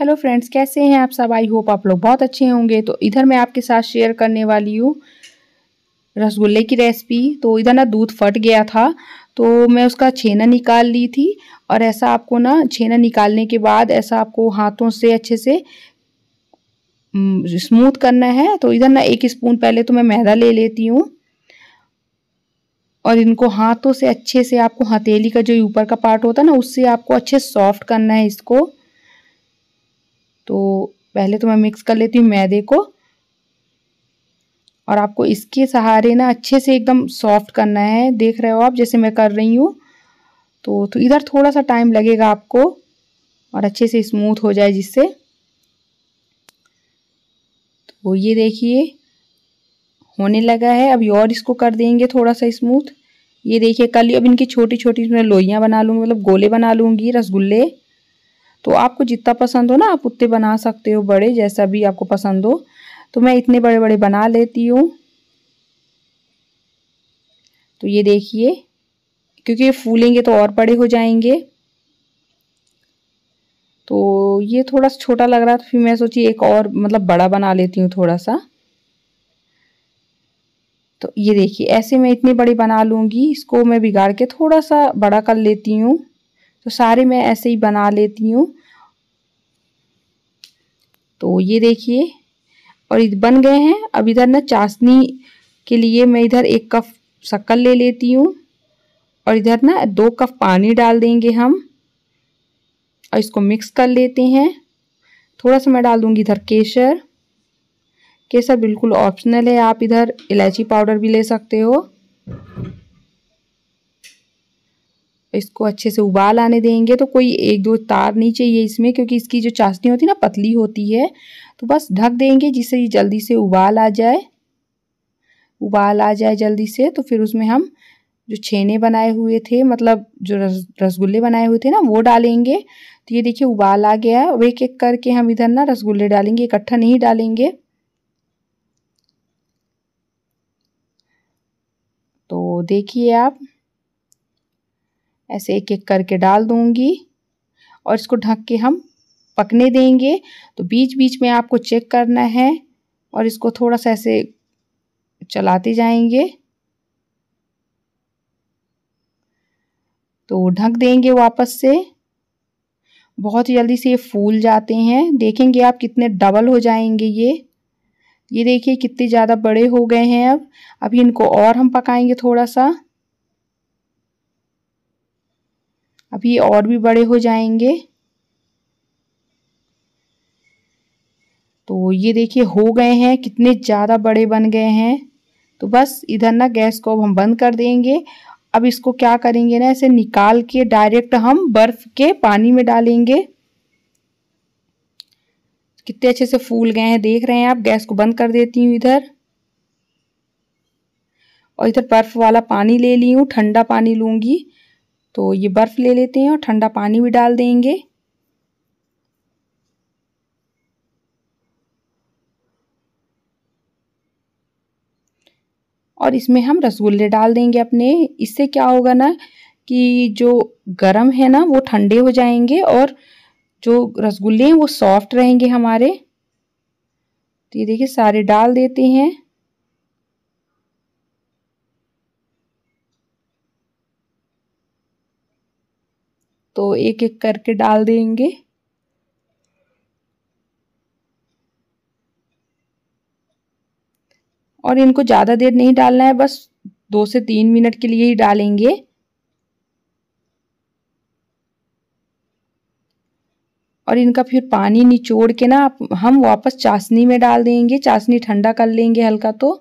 hello friends कैसे हैं आप सब आई होप आप लोग बहुत अच्छे होंगे तो इधर मैं आपके साथ शेयर करने वाली हूँ रसगुल्ले की रेसिपी तो इधर ना दूध फट गया था तो मैं उसका छेना निकाल ली थी और ऐसा आपको ना छेना निकालने के बाद ऐसा आपको हाथों से अच्छे से स्मूथ करना है तो इधर ना एक स्पून पहले तो मैं मैदा ले लेती हूँ और इनको हाथों से अच्छे से आपको हथेली का जो ऊपर का पार्ट होता है ना उससे आपको अच्छे सॉफ्ट करना है इसको तो पहले तो मैं मिक्स कर लेती हूँ मैदे को और आपको इसके सहारे ना अच्छे से एकदम सॉफ्ट करना है देख रहे हो आप जैसे मैं कर रही हूँ तो, तो इधर थोड़ा सा टाइम लगेगा आपको और अच्छे से स्मूथ हो जाए जिससे तो ये देखिए होने लगा है अभी और इसको कर देंगे थोड़ा सा स्मूथ ये देखिए कल अब इनकी छोटी छोटी मैं बना लूँगी मतलब गोले बना लूँगी रसगुल्ले तो आपको जितना पसंद हो ना आप उतने बना सकते हो बड़े जैसा भी आपको पसंद हो तो मैं इतने बड़े बड़े बना लेती हूँ तो ये देखिए क्योंकि ये फूलेंगे तो और बड़े हो जाएंगे तो ये थोड़ा सा छोटा लग रहा था फिर मैं सोची एक और मतलब बड़ा बना लेती हूँ थोड़ा सा तो ये देखिए ऐसे मैं इतने बड़े बना लूँगी इसको मैं बिगाड़ के थोड़ा सा बड़ा कर लेती हूँ तो सारे मैं ऐसे ही बना लेती हूँ तो ये देखिए और इधर बन गए हैं अब इधर ना चाशनी के लिए मैं इधर एक कप शक्कर ले लेती हूँ और इधर ना दो कप पानी डाल देंगे हम और इसको मिक्स कर लेते हैं थोड़ा सा मैं डाल दूँगी इधर केसर केसर बिल्कुल ऑप्शनल है आप इधर इलायची पाउडर भी ले सकते हो इसको अच्छे से उबाल आने देंगे तो कोई एक दो तार नहीं चाहिए इसमें क्योंकि इसकी जो चाशनी होती है ना पतली होती है तो बस ढक देंगे जिससे ये जल्दी से उबाल आ जाए उबाल आ जाए जल्दी से तो फिर उसमें हम जो छेने बनाए हुए थे मतलब जो रस रसगुल्ले बनाए हुए थे ना वो डालेंगे तो ये देखिए उबाल आ गया है अब एक एक करके हम इधर ना रसगुल्ले डालेंगे इकट्ठा नहीं डालेंगे तो देखिए आप ऐसे एक एक करके डाल दूंगी और इसको ढक के हम पकने देंगे तो बीच बीच में आपको चेक करना है और इसको थोड़ा सा ऐसे चलाते जाएंगे तो ढक देंगे वापस से बहुत ही जल्दी से ये फूल जाते हैं देखेंगे आप कितने डबल हो जाएंगे ये ये देखिए कितने ज़्यादा बड़े हो गए हैं अब अभी इनको और हम पकाएंगे थोड़ा सा अब ये और भी बड़े हो जाएंगे तो ये देखिए हो गए हैं कितने ज़्यादा बड़े बन गए हैं तो बस इधर ना गैस को अब हम बंद कर देंगे अब इसको क्या करेंगे ना इसे निकाल के डायरेक्ट हम बर्फ़ के पानी में डालेंगे कितने अच्छे से फूल गए हैं देख रहे हैं आप गैस को बंद कर देती हूँ इधर और इधर बर्फ़ वाला पानी ले ली हूँ ठंडा पानी लूँगी तो ये बर्फ़ ले लेते हैं और ठंडा पानी भी डाल देंगे और इसमें हम रसगुल्ले डाल देंगे अपने इससे क्या होगा ना कि जो गरम है ना वो ठंडे हो जाएंगे और जो रसगुल्ले हैं वो सॉफ्ट रहेंगे हमारे तो ये देखिए सारे डाल देते हैं तो एक एक करके डाल देंगे और इनको ज़्यादा देर नहीं डालना है बस दो से तीन मिनट के लिए ही डालेंगे और इनका फिर पानी निचोड़ के ना आप हम वापस चाशनी में डाल देंगे चाशनी ठंडा कर लेंगे हल्का तो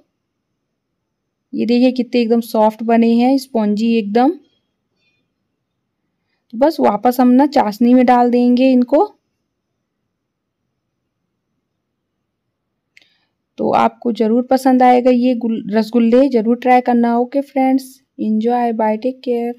ये देखिए कितने एकदम सॉफ्ट बने हैं स्पॉन्जी एकदम तो बस वापस हम ना चाशनी में डाल देंगे इनको तो आपको ज़रूर पसंद आएगा ये रसगुल्ले ज़रूर ट्राई करना okay friends enjoy bye take care